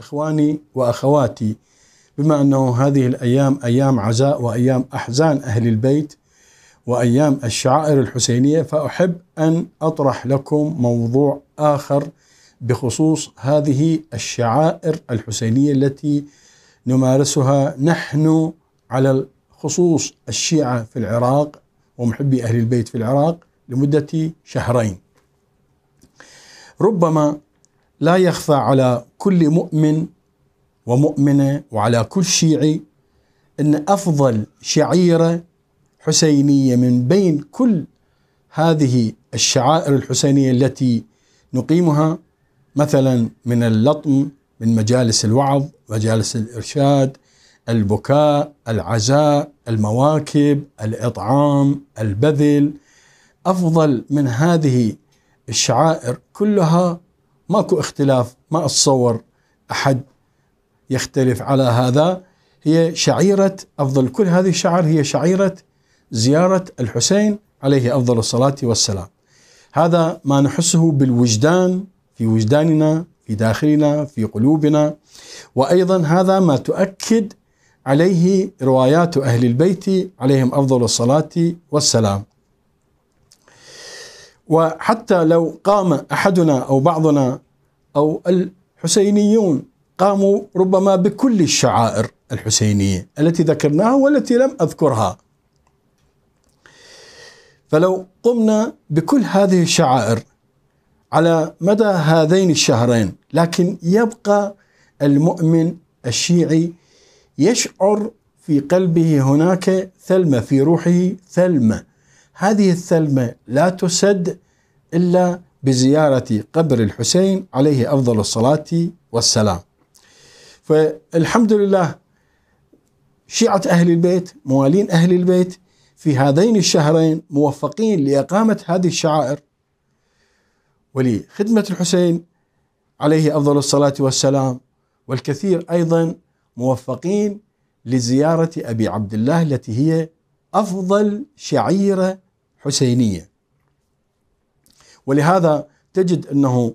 إخواني وأخواتي بما أنه هذه الأيام أيام عزاء وأيام أحزان أهل البيت وأيام الشعائر الحسينية فأحب أن أطرح لكم موضوع آخر بخصوص هذه الشعائر الحسينية التي نمارسها نحن على خصوص الشيعة في العراق ومحبي أهل البيت في العراق لمدة شهرين ربما لا يخفى على كل مؤمن ومؤمنة وعلى كل شيعي أن أفضل شعيرة حسينية من بين كل هذه الشعائر الحسينية التي نقيمها مثلا من اللطم من مجالس الوعظ مجالس الإرشاد البكاء العزاء المواكب الإطعام البذل أفضل من هذه الشعائر كلها ماكو اختلاف ما أتصور أحد يختلف على هذا هي شعيرة أفضل كل هذه الشعر هي شعيرة زيارة الحسين عليه أفضل الصلاة والسلام هذا ما نحسه بالوجدان في وجداننا في داخلنا في قلوبنا وأيضا هذا ما تؤكد عليه روايات أهل البيت عليهم أفضل الصلاة والسلام وحتى لو قام أحدنا أو بعضنا أو الحسينيون قاموا ربما بكل الشعائر الحسينية التي ذكرناها والتي لم أذكرها فلو قمنا بكل هذه الشعائر على مدى هذين الشهرين لكن يبقى المؤمن الشيعي يشعر في قلبه هناك ثلمة في روحه ثلمة هذه الثلمة لا تسد إلا بزيارة قبر الحسين عليه أفضل الصلاة والسلام فالحمد لله شيعة أهل البيت موالين أهل البيت في هذين الشهرين موفقين لإقامة هذه الشعائر ولخدمة الحسين عليه أفضل الصلاة والسلام والكثير أيضا موفقين لزيارة أبي عبد الله التي هي أفضل شعيرة حسينية ولهذا تجد انه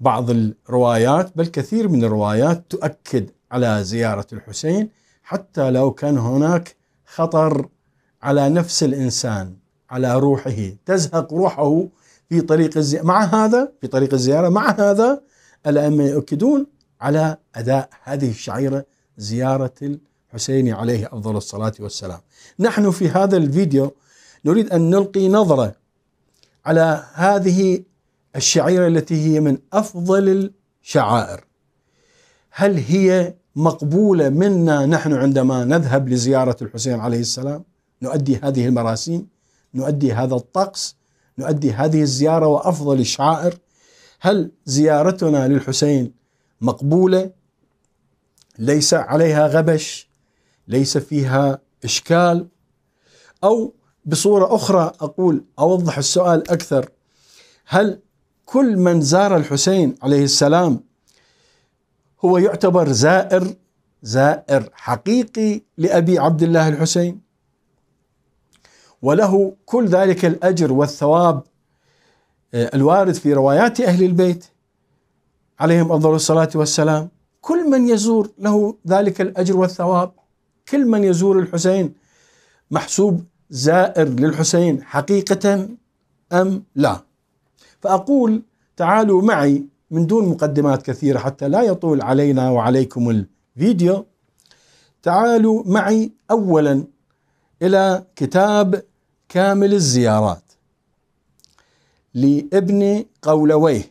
بعض الروايات بل كثير من الروايات تؤكد على زياره الحسين حتى لو كان هناك خطر على نفس الانسان على روحه تزهق روحه في طريق الزيارة مع هذا في طريق الزيارة مع هذا الأئمة يؤكدون على أداء هذه الشعيرة زيارة الحسين عليه أفضل الصلاة والسلام نحن في هذا الفيديو نريد أن نلقي نظرة على هذه الشعيرة التي هي من أفضل الشعائر هل هي مقبولة منا نحن عندما نذهب لزيارة الحسين عليه السلام نؤدي هذه المراسيم نؤدي هذا الطقس نؤدي هذه الزيارة وأفضل الشعائر هل زيارتنا للحسين مقبولة ليس عليها غبش ليس فيها إشكال أو بصورة أخرى أقول أوضح السؤال أكثر هل كل من زار الحسين عليه السلام هو يعتبر زائر زائر حقيقي لأبي عبد الله الحسين وله كل ذلك الأجر والثواب آه، الوارد في روايات أهل البيت عليهم أفضل الصلاة والسلام كل من يزور له ذلك الأجر والثواب كل من يزور الحسين محسوب زائر للحسين حقيقة أم لا فأقول تعالوا معي من دون مقدمات كثيرة حتى لا يطول علينا وعليكم الفيديو تعالوا معي أولا إلى كتاب كامل الزيارات لابن قولويه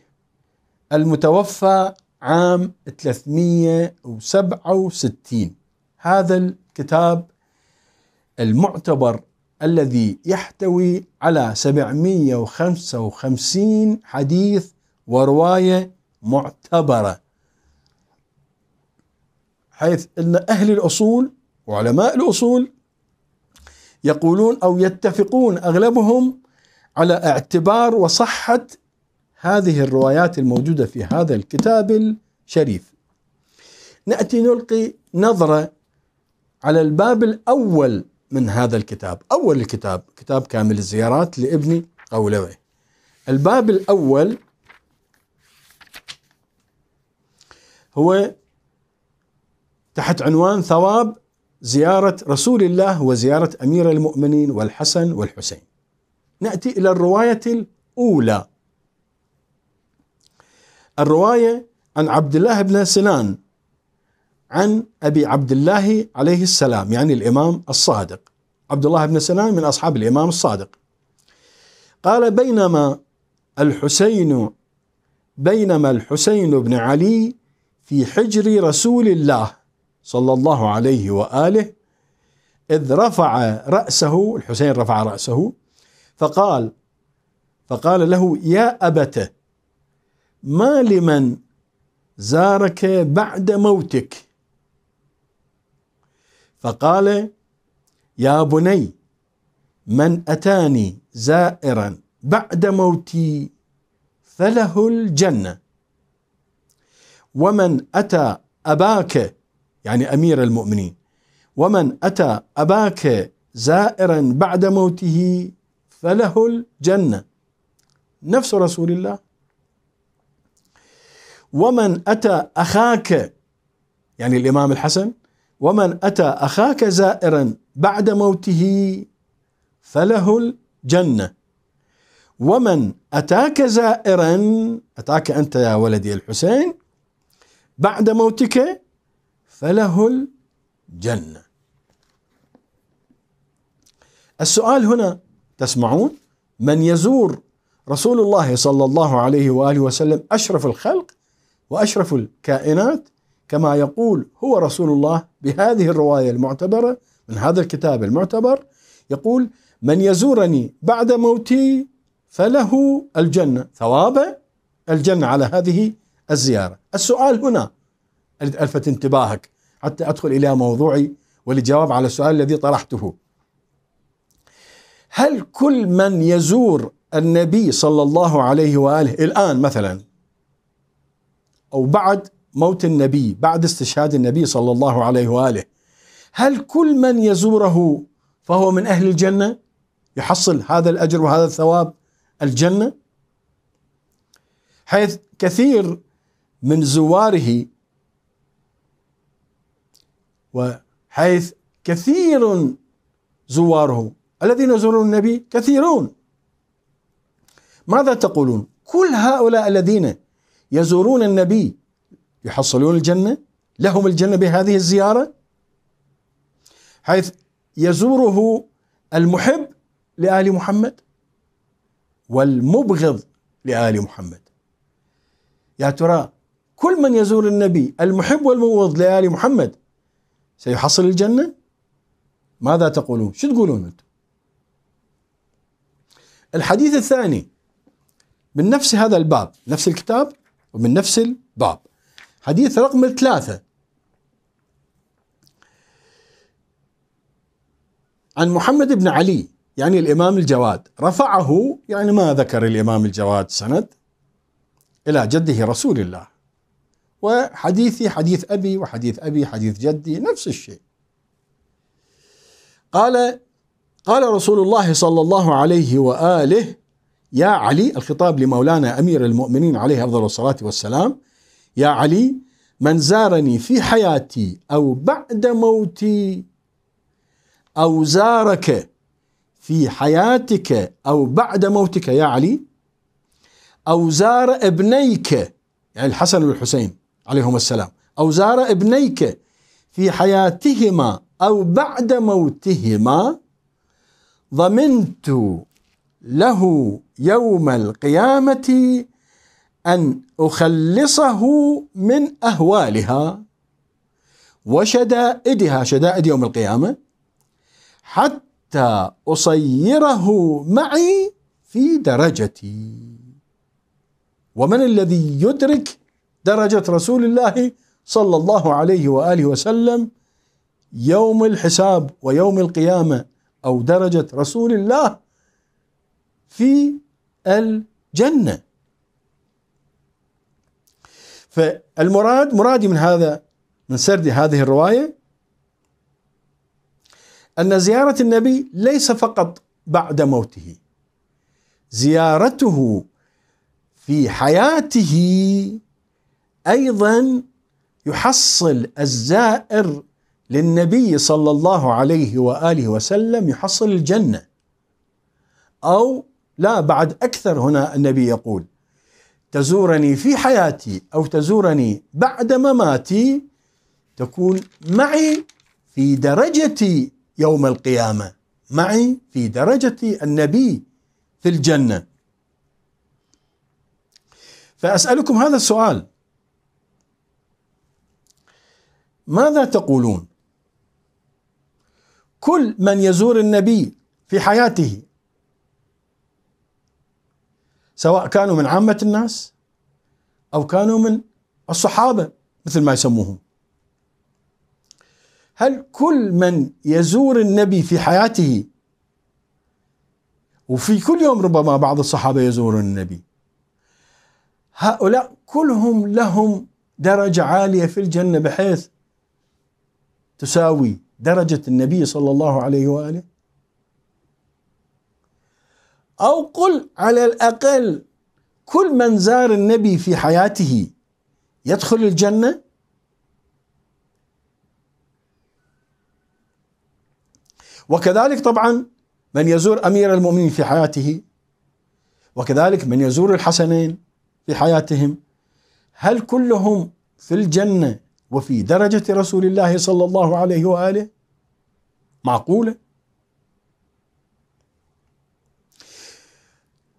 المتوفى عام 367 هذا الكتاب المعتبر الذي يحتوي على 755 حديث ورواية معتبرة حيث أن أهل الأصول وعلماء الأصول يقولون أو يتفقون أغلبهم على اعتبار وصحة هذه الروايات الموجودة في هذا الكتاب الشريف نأتي نلقي نظرة على الباب الأول من هذا الكتاب أول الكتاب كتاب كامل الزيارات لابن قولوي الباب الأول هو تحت عنوان ثواب زيارة رسول الله وزيارة أمير المؤمنين والحسن والحسين نأتي إلى الرواية الأولى الرواية عن عبد الله بن سنان عن أبي عبد الله عليه السلام يعني الإمام الصادق عبد الله بن سلام من أصحاب الإمام الصادق قال بينما الحسين بينما الحسين بن علي في حجر رسول الله صلى الله عليه وآله إذ رفع رأسه الحسين رفع رأسه فقال فقال له يا أبت ما لمن زارك بعد موتك فقال يا بني من أتاني زائرا بعد موتي فله الجنة ومن أتى أباك يعني أمير المؤمنين ومن أتى أباك زائرا بعد موته فله الجنة نفس رسول الله ومن أتى أخاك يعني الإمام الحسن ومن أتى أخاك زائرا بعد موته فله الجنة ومن أتاك زائرا أتاك أنت يا ولدي الحسين بعد موتك فله الجنة السؤال هنا تسمعون من يزور رسول الله صلى الله عليه وآله وسلم أشرف الخلق وأشرف الكائنات كما يقول هو رسول الله بهذه الرواية المعتبرة من هذا الكتاب المعتبر يقول من يزورني بعد موتي فله الجنة ثواب الجنة على هذه الزيارة السؤال هنا ألفت انتباهك حتى أدخل إلى موضوعي ولجواب على السؤال الذي طرحته هل كل من يزور النبي صلى الله عليه وآله الآن مثلا أو بعد موت النبي بعد استشهاد النبي صلى الله عليه واله هل كل من يزوره فهو من اهل الجنه يحصل هذا الاجر وهذا الثواب الجنه حيث كثير من زواره وحيث كثير زواره الذين يزورون النبي كثيرون ماذا تقولون كل هؤلاء الذين يزورون النبي يحصلون الجنة لهم الجنة بهذه الزيارة حيث يزوره المحب لآل محمد والمبغض لآل محمد يا ترى كل من يزور النبي المحب والمبغض لآل محمد سيحصل الجنة ماذا تقولون شو تقولون أنتم الحديث الثاني من نفس هذا الباب نفس الكتاب ومن نفس الباب حديث رقم ثلاثة عن محمد بن علي يعني الإمام الجواد رفعه يعني ما ذكر الإمام الجواد سند إلى جده رسول الله وحديثي حديث أبي وحديث أبي حديث جدي نفس الشيء قال قال رسول الله صلى الله عليه وآله يا علي الخطاب لمولانا أمير المؤمنين عليه أفضل الصلاة والسلام يا علي من زارني في حياتي أو بعد موتي أو زارك في حياتك أو بعد موتك يا علي أو زار ابنيك يعني الحسن والحسين عليهما السلام أو زار ابنيك في حياتهما أو بعد موتهما ضمنت له يوم القيامة أن أخلصه من أهوالها وشدائدها شدائد يوم القيامة حتى أصيره معي في درجتي ومن الذي يدرك درجة رسول الله صلى الله عليه وآله وسلم يوم الحساب ويوم القيامة أو درجة رسول الله في الجنة فالمراد مرادي من هذا من سرد هذه الروايه ان زياره النبي ليس فقط بعد موته زيارته في حياته ايضا يحصل الزائر للنبي صلى الله عليه واله وسلم يحصل الجنه او لا بعد اكثر هنا النبي يقول تزورني في حياتي أو تزورني بعد مماتي تكون معي في درجة يوم القيامة معي في درجة النبي في الجنة فأسألكم هذا السؤال ماذا تقولون كل من يزور النبي في حياته سواء كانوا من عامة الناس أو كانوا من الصحابة مثل ما يسموهم هل كل من يزور النبي في حياته وفي كل يوم ربما بعض الصحابة يزورون النبي هؤلاء كلهم لهم درجة عالية في الجنة بحيث تساوي درجة النبي صلى الله عليه وآله أو قل على الأقل كل من زار النبي في حياته يدخل الجنة وكذلك طبعا من يزور أمير المؤمنين في حياته وكذلك من يزور الحسنين في حياتهم هل كلهم في الجنة وفي درجة رسول الله صلى الله عليه وآله معقولة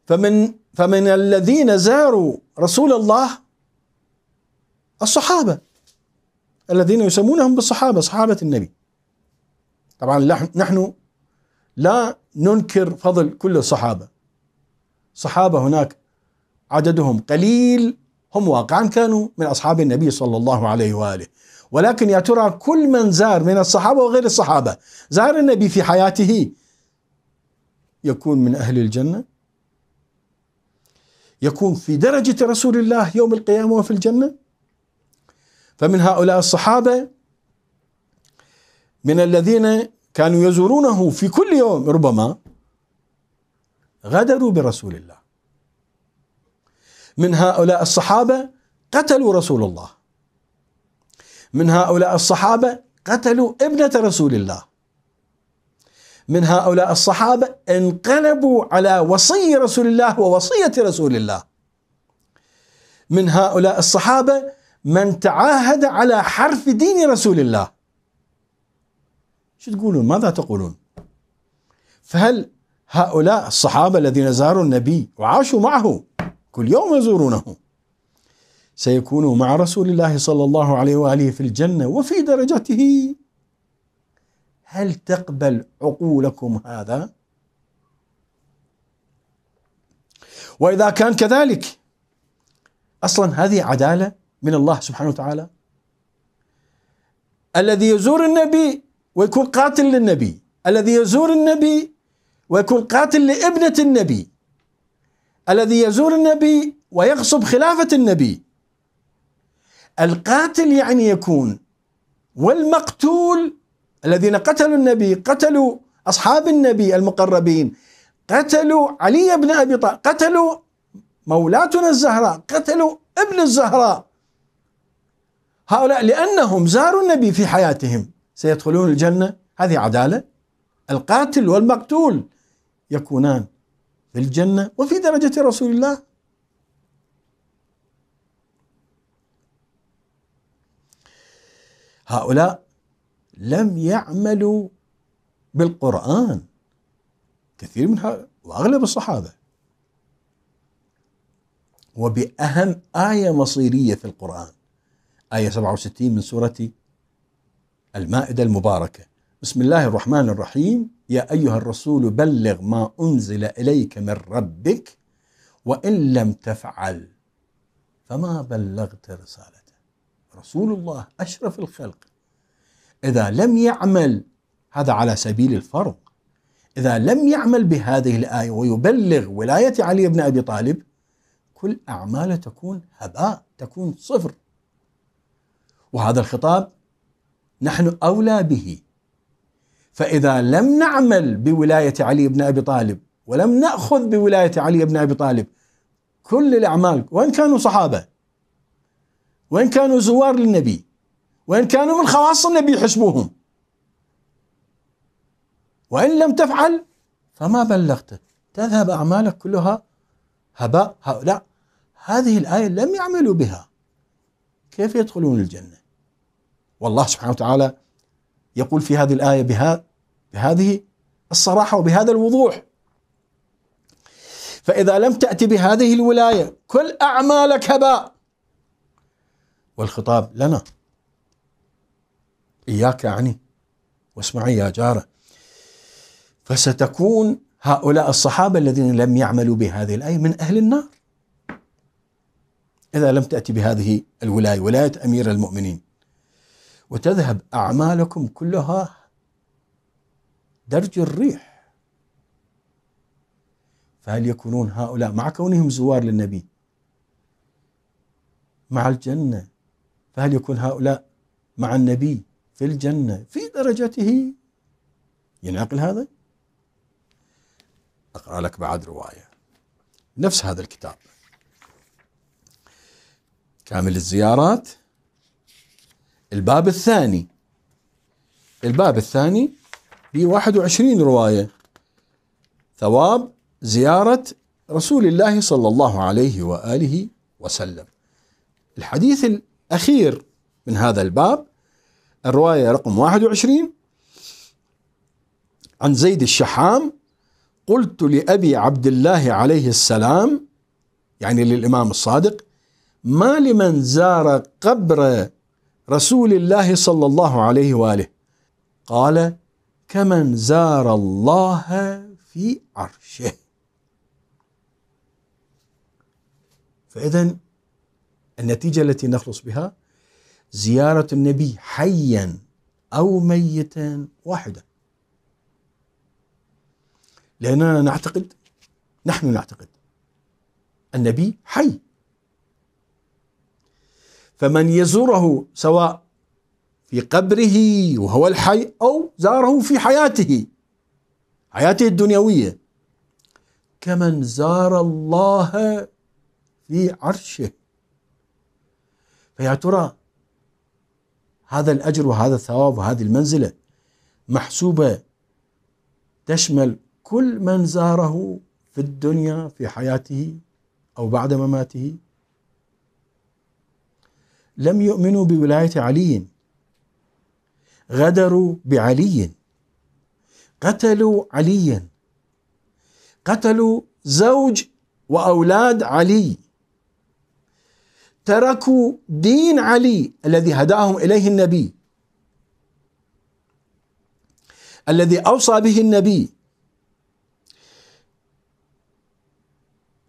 فمن فمن الذين زاروا رسول الله الصحابة الذين يسمونهم بالصحابة صحابة النبي طبعا نحن لا ننكر فضل كل الصحابة صحابة هناك عددهم قليل هم واقعا كانوا من أصحاب النبي صلى الله عليه وآله ولكن يا ترى كل من زار من الصحابة وغير الصحابة زار النبي في حياته يكون من أهل الجنة يكون في درجة رسول الله يوم القيامة وفي الجنة فمن هؤلاء الصحابة من الذين كانوا يزورونه في كل يوم ربما غدروا برسول الله من هؤلاء الصحابة قتلوا رسول الله من هؤلاء الصحابة قتلوا ابنة رسول الله من هؤلاء الصحابة انقلبوا على وصي رسول الله ووصية رسول الله من هؤلاء الصحابة من تعاهد على حرف دين رسول الله شو تقولون ماذا تقولون فهل هؤلاء الصحابة الذين زاروا النبي وعاشوا معه كل يوم يزورونه سيكونوا مع رسول الله صلى الله عليه وآله في الجنة وفي درجته هل تقبل عقولكم هذا؟ واذا كان كذلك اصلا هذه عداله من الله سبحانه وتعالى الذي يزور النبي ويكون قاتل للنبي الذي يزور النبي ويكون قاتل لابنه النبي الذي يزور النبي ويغصب خلافه النبي القاتل يعني يكون والمقتول الذين قتلوا النبي قتلوا أصحاب النبي المقربين قتلوا علي بن أبي طالب قتلوا مولاتنا الزهراء قتلوا ابن الزهراء هؤلاء لأنهم زاروا النبي في حياتهم سيدخلون الجنة هذه عدالة القاتل والمقتول يكونان في الجنة وفي درجة رسول الله هؤلاء لم يعملوا بالقرآن كثير من وأغلب الصحابة وبأهم آية مصيرية في القرآن آية 67 من سورة المائدة المباركة بسم الله الرحمن الرحيم يا أيها الرسول بلغ ما أنزل إليك من ربك وإن لم تفعل فما بلغت رسالته رسول الله أشرف الخلق إذا لم يعمل هذا على سبيل الفرض إذا لم يعمل بهذه الآية ويبلغ ولاية علي بن أبي طالب كل أعماله تكون هباء تكون صفر وهذا الخطاب نحن أولى به فإذا لم نعمل بولاية علي بن أبي طالب ولم نأخذ بولاية علي بن أبي طالب كل الأعمال وإن كانوا صحابة وإن كانوا زوار للنبي وإن كانوا من خواص النبي حسبوهم وإن لم تفعل فما بلغت تذهب أعمالك كلها هباء هؤلاء هذه الآية لم يعملوا بها كيف يدخلون الجنة والله سبحانه وتعالى يقول في هذه الآية بها بهذه الصراحة وبهذا الوضوح فإذا لم تأتي بهذه الولاية كل أعمالك هباء والخطاب لنا إياك أعني واسمعي يا جارة فستكون هؤلاء الصحابة الذين لم يعملوا بهذه الآية من أهل النار إذا لم تأتي بهذه الولاية ولاية أمير المؤمنين وتذهب أعمالكم كلها درج الريح فهل يكونون هؤلاء مع كونهم زوار للنبي مع الجنة فهل يكون هؤلاء مع النبي في الجنة في درجته ينعقل هذا أقرأ لك بعد رواية نفس هذا الكتاب كامل الزيارات الباب الثاني الباب الثاني في 21 رواية ثواب زيارة رسول الله صلى الله عليه وآله وسلم الحديث الأخير من هذا الباب الرواية رقم 21 عن زيد الشحام قلت لأبي عبد الله عليه السلام يعني للإمام الصادق ما لمن زار قبر رسول الله صلى الله عليه وآله قال كمن زار الله في عرشه فإذا النتيجة التي نخلص بها زيارة النبي حيا أو ميتا واحدة لأننا نعتقد نحن نعتقد النبي حي فمن يزوره سواء في قبره وهو الحي أو زاره في حياته حياته الدنيوية كمن زار الله في عرشه فيا ترى هذا الأجر وهذا الثواب وهذه المنزلة محسوبة تشمل كل من زاره في الدنيا في حياته أو بعد مماته لم يؤمنوا بولاية علي غدروا بعلي قتلوا عليا قتلوا زوج وأولاد علي تركوا دين علي الذي هداهم اليه النبي الذي اوصى به النبي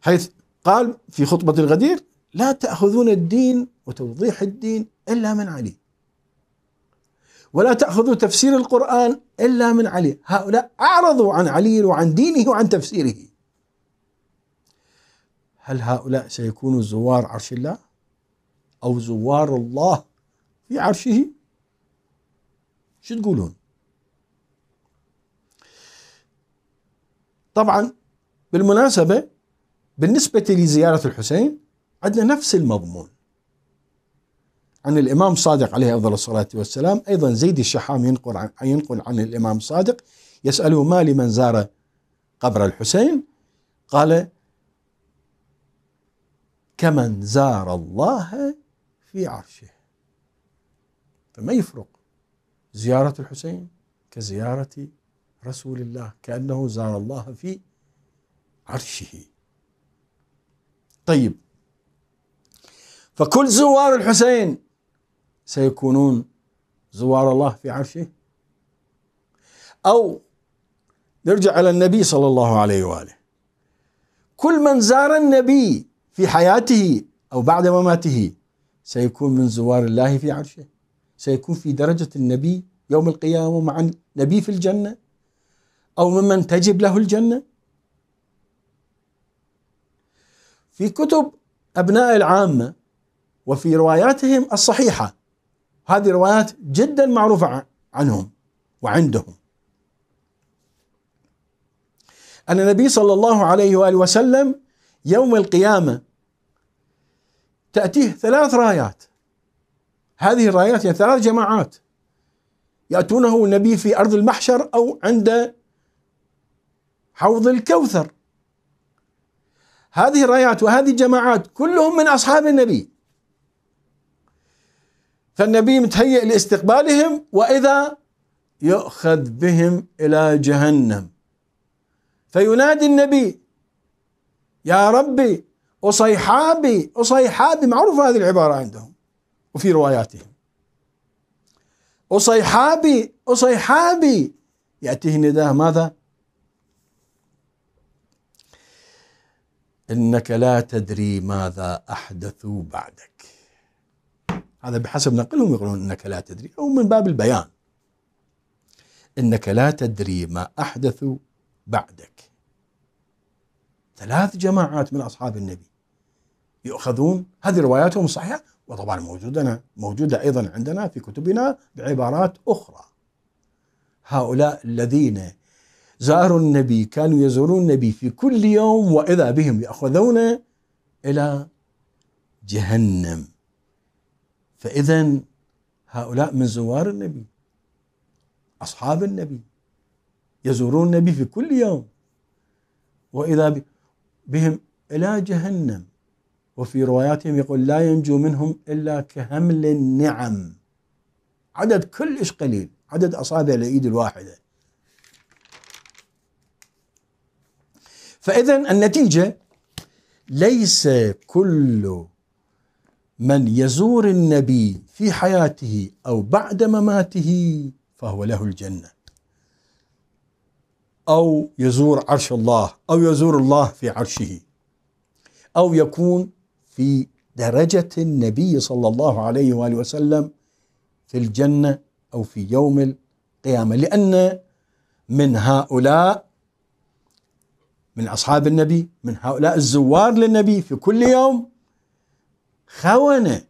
حيث قال في خطبه الغدير لا تاخذون الدين وتوضيح الدين الا من علي ولا تاخذوا تفسير القران الا من علي هؤلاء اعرضوا عن علي وعن دينه وعن تفسيره هل هؤلاء سيكونوا زوار عرش الله أو زوار الله في عرشه شو تقولون طبعا بالمناسبة بالنسبة لزيارة الحسين عندنا نفس المضمون عن الإمام صادق عليه أفضل الصلاة والسلام أيضا زيد الشحام ينقل عن, ينقل عن الإمام صادق يسأله ما لمن زار قبر الحسين قال كمن زار الله في عرشه فما يفرق زيارة الحسين كزيارة رسول الله كأنه زار الله في عرشه طيب فكل زوار الحسين سيكونون زوار الله في عرشه أو نرجع إلى النبي صلى الله عليه وآله كل من زار النبي في حياته أو بعد مماته سيكون من زوار الله في عرشه سيكون في درجة النبي يوم القيامة مع النبي في الجنة أو ممن تجب له الجنة في كتب أبناء العامة وفي رواياتهم الصحيحة هذه روايات جدا معروفة عنهم وعندهم أن النبي صلى الله عليه وآله وسلم يوم القيامة تأتيه ثلاث رايات هذه الرايات يعني ثلاث جماعات يأتونه النبي في أرض المحشر أو عند حوض الكوثر هذه الرايات وهذه الجماعات كلهم من أصحاب النبي فالنبي متهيئ لاستقبالهم وإذا يؤخذ بهم إلى جهنم فينادي النبي يا ربي أصيحابي أصيحابي معروفة هذه العبارة عندهم وفي رواياتهم أصيحابي أصيحابي يأتيه نداء ماذا؟ إنك لا تدري ماذا أحدثوا بعدك هذا بحسب نقلهم يقولون إنك لا تدري أو من باب البيان إنك لا تدري ما أحدثوا بعدك ثلاث جماعات من أصحاب النبي يؤخذون هذه رواياتهم صحيحه وطبعا موجودنا موجودة أيضا عندنا في كتبنا بعبارات أخرى هؤلاء الذين زاروا النبي كانوا يزورون النبي في كل يوم وإذا بهم يأخذون إلى جهنم فإذا هؤلاء من زوار النبي أصحاب النبي يزورون النبي في كل يوم وإذا ب... بهم إلى جهنم وفي رواياتهم يقول لا ينجو منهم إلا كهمل النعم عدد كلش قليل عدد أصابع الإيد الواحدة فإذا النتيجة ليس كل من يزور النبي في حياته أو بعد مماته فهو له الجنة أو يزور عرش الله أو يزور الله في عرشه أو يكون في درجة النبي صلى الله عليه وآله وسلم في الجنة أو في يوم القيامة لأن من هؤلاء من أصحاب النبي من هؤلاء الزوار للنبي في كل يوم خونة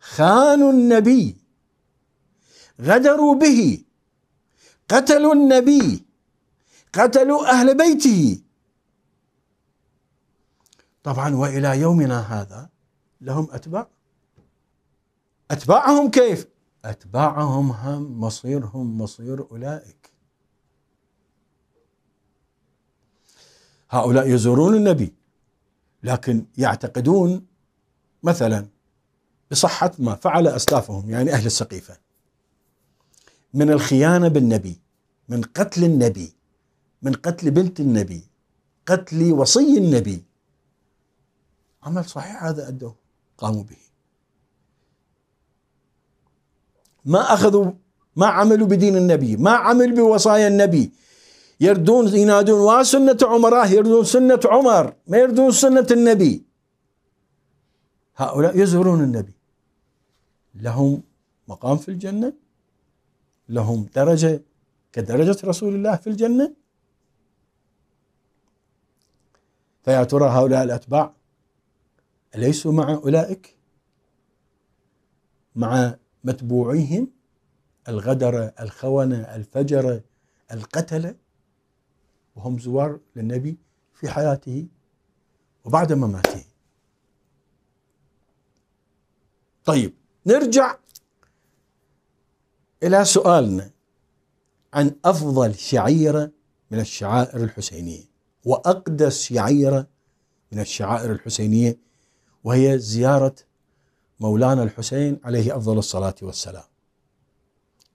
خانوا النبي غدروا به قتلوا النبي قتلوا أهل بيته طبعا وإلى يومنا هذا لهم أتباع أتباعهم كيف؟ أتباعهم هم مصيرهم مصير أولئك هؤلاء يزورون النبي لكن يعتقدون مثلا بصحة ما فعل أسلافهم يعني أهل السقيفة من الخيانه بالنبي من قتل النبي من قتل بنت النبي قتل وصي النبي عمل صحيح هذا أدوه قاموا به ما أخذوا ما عملوا بدين النبي ما عملوا بوصايا النبي يردون ينادون وسنة عمراء آه، يردون سنة عمر ما يردون سنة النبي هؤلاء يزهرون النبي لهم مقام في الجنة لهم درجة كدرجة رسول الله في الجنة فيا ترى هؤلاء الأتباع أليسوا مع أولئك مع متبوعيهم الغدرة الخونة الفجرة القتلة وهم زوار للنبي في حياته وبعد مماته طيب نرجع إلى سؤالنا عن أفضل شعيرة من الشعائر الحسينية وأقدس شعيرة من الشعائر الحسينية وهي زيارة مولانا الحسين عليه أفضل الصلاة والسلام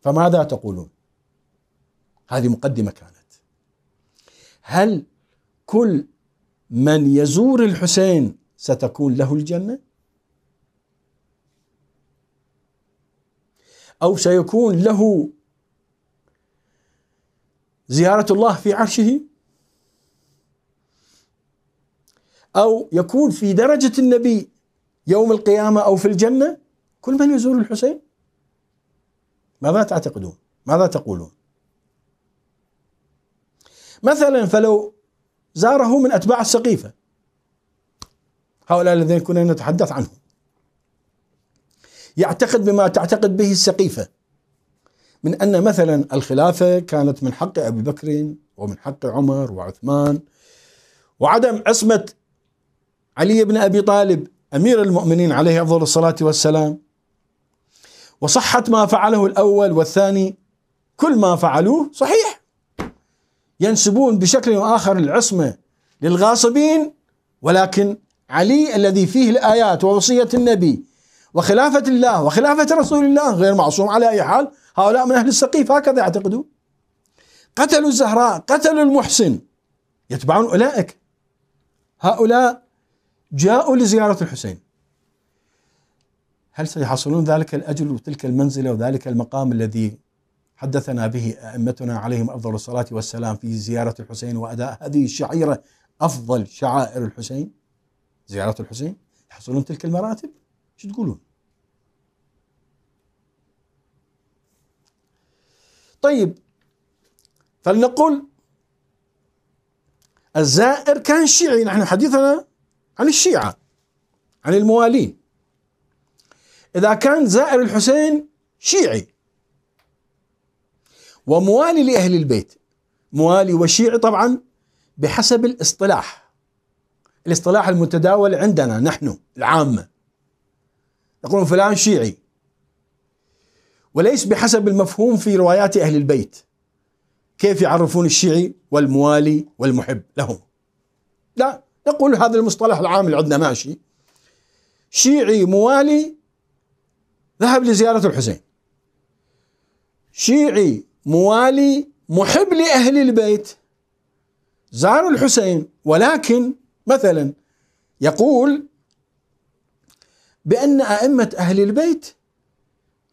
فماذا تقولون هذه مقدمة كانت هل كل من يزور الحسين ستكون له الجنة أو سيكون له زيارة الله في عرشه أو يكون في درجة النبي يوم القيامة أو في الجنة كل من يزور الحسين ماذا تعتقدون ماذا تقولون مثلا فلو زاره من أتباع السقيفة هؤلاء الذين كنا نتحدث عنهم يعتقد بما تعتقد به السقيفه من ان مثلا الخلافه كانت من حق ابي بكر ومن حق عمر وعثمان وعدم عصمه علي بن ابي طالب امير المؤمنين عليه افضل الصلاه والسلام وصحه ما فعله الاول والثاني كل ما فعلوه صحيح ينسبون بشكل آخر العصمه للغاصبين ولكن علي الذي فيه الايات ووصيه النبي وخلافة الله وخلافة رسول الله غير معصوم على أي حال هؤلاء من أهل السقيف هكذا يعتقدون قتلوا الزهراء قتلوا المحسن يتبعون أولئك هؤلاء جاءوا لزيارة الحسين هل سيحصلون ذلك الأجل وتلك المنزلة وذلك المقام الذي حدثنا به أئمتنا عليهم أفضل الصلاة والسلام في زيارة الحسين وأداء هذه الشعيرة أفضل شعائر الحسين زيارة الحسين يحصلون تلك المراتب شو تقولون طيب فلنقل الزائر كان شيعي نحن حديثنا عن الشيعة عن الموالين إذا كان زائر الحسين شيعي وموالي لأهل البيت موالي وشيعي طبعا بحسب الاصطلاح الاصطلاح المتداول عندنا نحن العامة يقولون فلان شيعي وليس بحسب المفهوم في روايات أهل البيت كيف يعرفون الشيعي والموالي والمحب لهم لا نقول هذا المصطلح العام اللي عندنا ماشي شيعي موالي ذهب لزيارة الحسين شيعي موالي محب لأهل البيت زار الحسين ولكن مثلا يقول بأن أئمة أهل البيت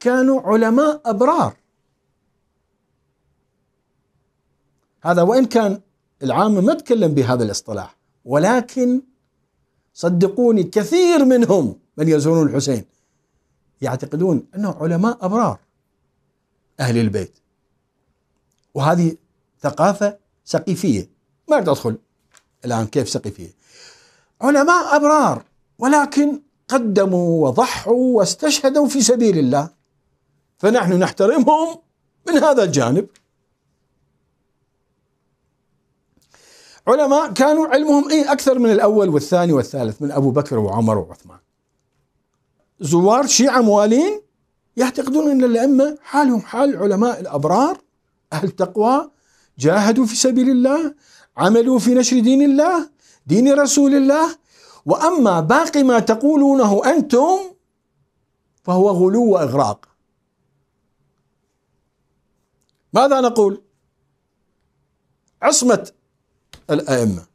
كانوا علماء أبرار هذا وإن كان العامة ما تكلم بهذا الاصطلاح ولكن صدقوني كثير منهم من يزورون الحسين يعتقدون أنه علماء أبرار أهل البيت وهذه ثقافة سقيفية ما أقدر أدخل الآن كيف سقيفية علماء أبرار ولكن قدموا وضحوا واستشهدوا في سبيل الله فنحن نحترمهم من هذا الجانب علماء كانوا علمهم إيه أكثر من الأول والثاني والثالث من أبو بكر وعمر وعثمان زوار شيعة موالين يعتقدون أن الأئمة حالهم حال علماء الأبرار أهل التقوى جاهدوا في سبيل الله عملوا في نشر دين الله دين رسول الله وأما باقي ما تقولونه أنتم فهو غلو وإغراق ماذا نقول عصمة الأئمة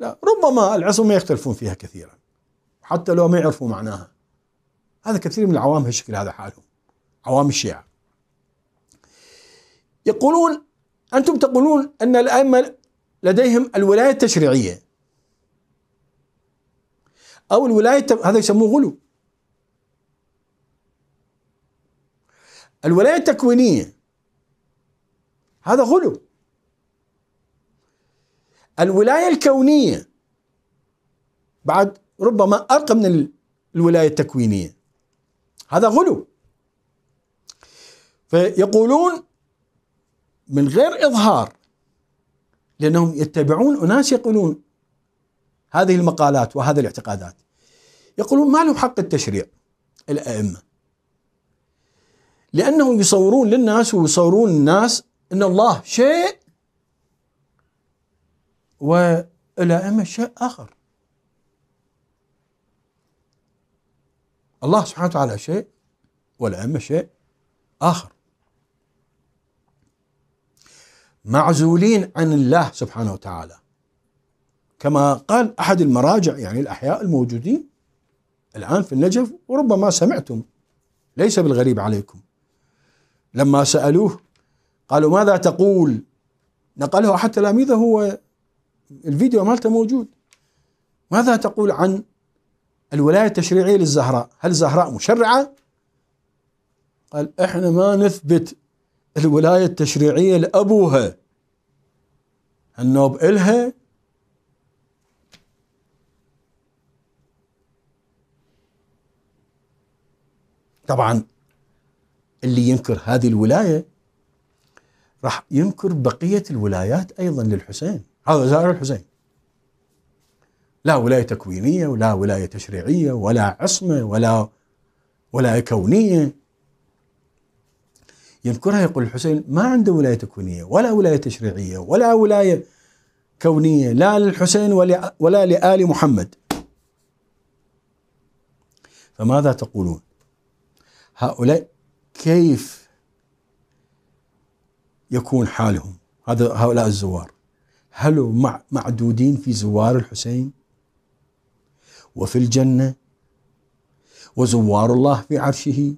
لا ربما العصمة يختلفون فيها كثيرا حتى لو ما يعرفوا معناها هذا كثير من العوام هالشكل هذا حالهم عوام الشيعة يقولون أنتم تقولون أن الأئمة لديهم الولاية التشريعية أو الولاية هذا يسموه غلو الولاية التكوينية هذا غلو الولاية الكونية بعد ربما أرقى من الولاية التكوينية هذا غلو فيقولون من غير إظهار لأنهم يتبعون أناس يقولون هذه المقالات وهذه الاعتقادات يقولون ما لهم حق التشريع الأئمة لأنهم يصورون للناس ويصورون الناس أن الله شيء والأئمة شيء آخر الله سبحانه وتعالى شيء والأئمة شيء آخر معزولين عن الله سبحانه وتعالى كما قال أحد المراجع يعني الأحياء الموجودين الآن في النجف وربما سمعتم ليس بالغريب عليكم لما سألوه قالوا ماذا تقول نقله أحد تلاميذه هو الفيديو مالته موجود ماذا تقول عن الولاية التشريعية للزهراء هل زهراء مشرعة قال احنا ما نثبت الولاية التشريعية لأبوها النوب إلها طبعا اللي ينكر هذه الولايه راح ينكر بقيه الولايات ايضا للحسين هذا زائر الحسين لا ولايه تكوينيه ولا ولايه تشريعيه ولا عصمه ولا ولايه كونيه ينكرها يقول الحسين ما عنده ولايه تكوينيه ولا ولايه تشريعيه ولا ولايه كونيه لا للحسين ولا ولا لال محمد فماذا تقولون؟ هؤلاء كيف يكون حالهم هذا هؤلاء الزوار هل مع معدودين في زوار الحسين وفي الجنة وزوار الله في عرشه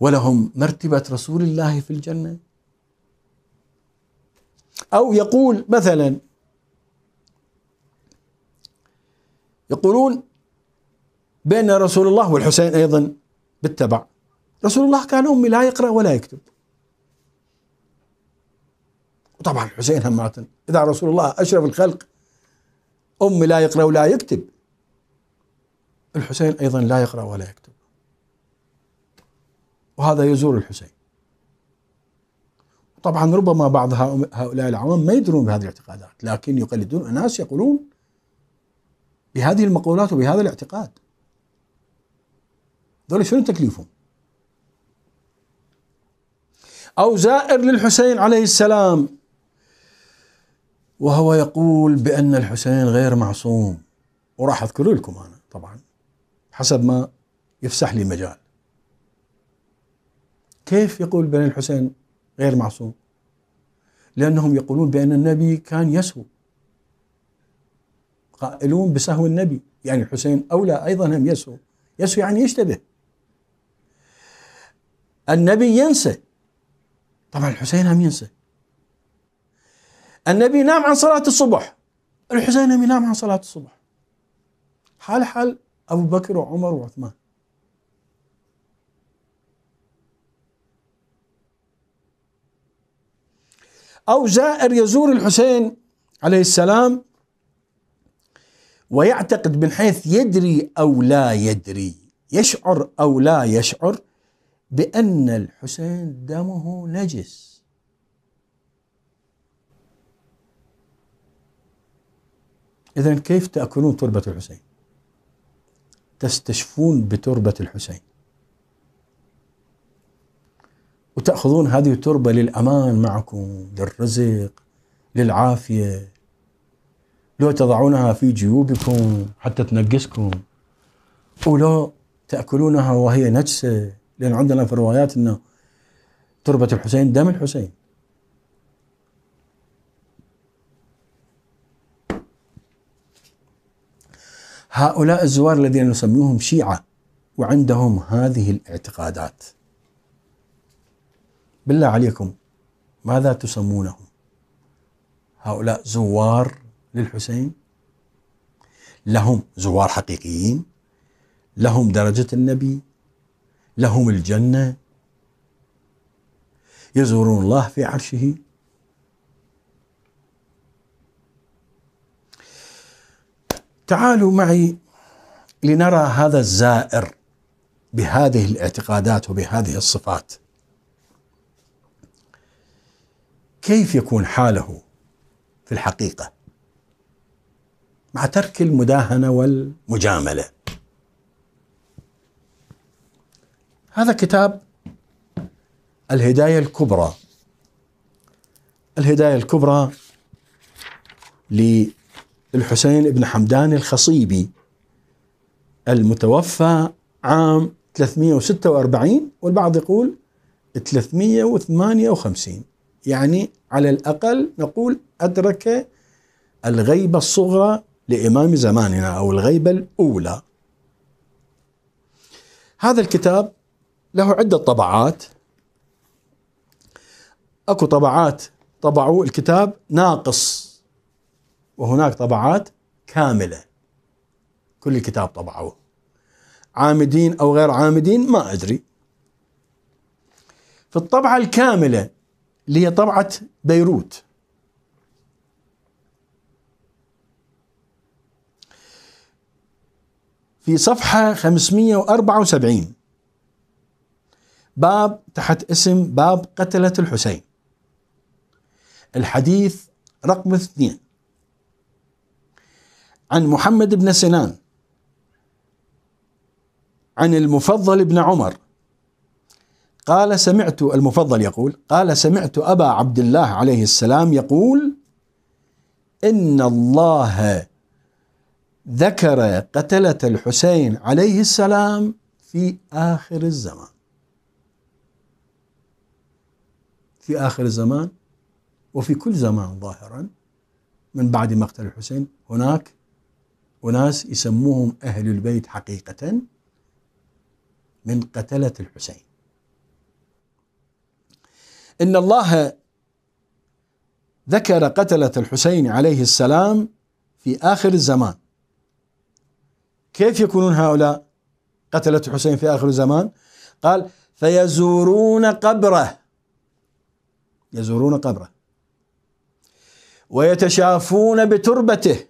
ولهم مرتبة رسول الله في الجنة أو يقول مثلا يقولون بين رسول الله والحسين أيضا بالتبع رسول الله كان أمي لا يقرأ ولا يكتب وطبعا الحسين هماتن إذا رسول الله أشرف الخلق أمي لا يقرأ ولا يكتب الحسين أيضا لا يقرأ ولا يكتب وهذا يزور الحسين طبعا ربما بعض هؤلاء العوام ما يدرون بهذه الاعتقادات لكن يقلدون أناس يقولون بهذه المقولات وبهذا الاعتقاد دول شنو تكليفهم أو زائر للحسين عليه السلام وهو يقول بأن الحسين غير معصوم وراح أذكر لكم أنا طبعا حسب ما يفسح لي مجال كيف يقول بأن الحسين غير معصوم لأنهم يقولون بأن النبي كان يسهو قائلون بسهو النبي يعني الحسين أولى أيضا هم يسهو يسهو يعني يشتبه النبي ينسى طبعا الحسين هم ينسى النبي نام عن صلاة الصبح الحسين هم ينام عن صلاة الصبح حال حال أبو بكر وعمر وعثمان أو زائر يزور الحسين عليه السلام ويعتقد من حيث يدري أو لا يدري يشعر أو لا يشعر بأن الحسين دمه نجس إذا كيف تأكلون تربة الحسين تستشفون بتربة الحسين وتأخذون هذه التربة للأمان معكم للرزق للعافية لو تضعونها في جيوبكم حتى تنقصكم ولو تأكلونها وهي نجسة لأنه عندنا في الروايات أنه تربة الحسين دم الحسين هؤلاء الزوار الذين نسميهم شيعة وعندهم هذه الاعتقادات بالله عليكم ماذا تسمونهم هؤلاء زوار للحسين لهم زوار حقيقيين لهم درجة النبي لهم الجنة يزورون الله في عرشه تعالوا معي لنرى هذا الزائر بهذه الاعتقادات وبهذه الصفات كيف يكون حاله في الحقيقه مع ترك المداهنه والمجامله هذا كتاب الهداية الكبرى الهداية الكبرى للحسين بن حمدان الخصيبي المتوفى عام 346 والبعض يقول 358 يعني على الأقل نقول أدرك الغيبة الصغرى لإمام زماننا أو الغيبة الأولى هذا الكتاب له عدة طبعات اكو طبعات طبعوا الكتاب ناقص وهناك طبعات كاملة كل الكتاب طبعوه عامدين أو غير عامدين ما أدري في الطبعة الكاملة اللي هي طبعة بيروت في صفحة 574 باب تحت اسم باب قتلة الحسين الحديث رقم اثنين عن محمد بن سنان عن المفضل بن عمر قال سمعت المفضل يقول قال سمعت ابا عبد الله عليه السلام يقول ان الله ذكر قتله الحسين عليه السلام في اخر الزمان في آخر الزمان وفي كل زمان ظاهرا من بعد مقتل الحسين هناك أناس يسموهم أهل البيت حقيقة من قتلة الحسين إن الله ذكر قتلة الحسين عليه السلام في آخر الزمان كيف يكونون هؤلاء قتلة الحسين في آخر الزمان قال فيزورون قبره يزورون قبره ويتشافون بتربته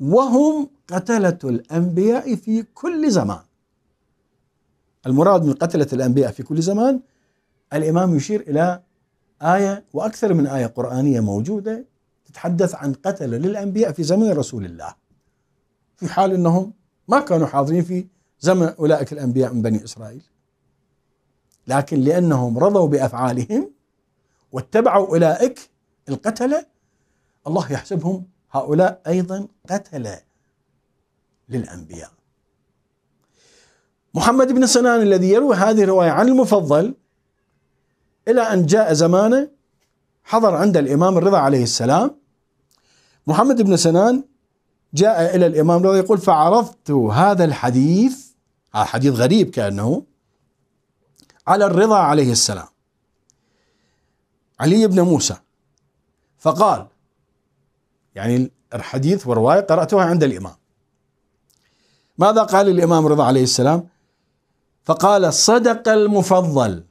وهم قتلة الأنبياء في كل زمان المراد من قتلة الأنبياء في كل زمان الإمام يشير إلى آية وأكثر من آية قرآنية موجودة تتحدث عن قتل للأنبياء في زمن رسول الله في حال أنهم ما كانوا حاضرين في زمن أولئك الأنبياء من بني إسرائيل لكن لأنهم رضوا بأفعالهم واتبعوا أولئك القتلة الله يحسبهم هؤلاء أيضا قتلة للأنبياء محمد بن سنان الذي يروي هذه الرواية عن المفضل إلى أن جاء زمانه حضر عند الإمام الرضا عليه السلام محمد بن سنان جاء إلى الإمام الرضا يقول فعرضت هذا الحديث هذا حديث غريب كأنه على الرضا عليه السلام علي بن موسى فقال يعني الحديث والرواية قرأتها عند الإمام ماذا قال الإمام رضا عليه السلام فقال صدق المفضل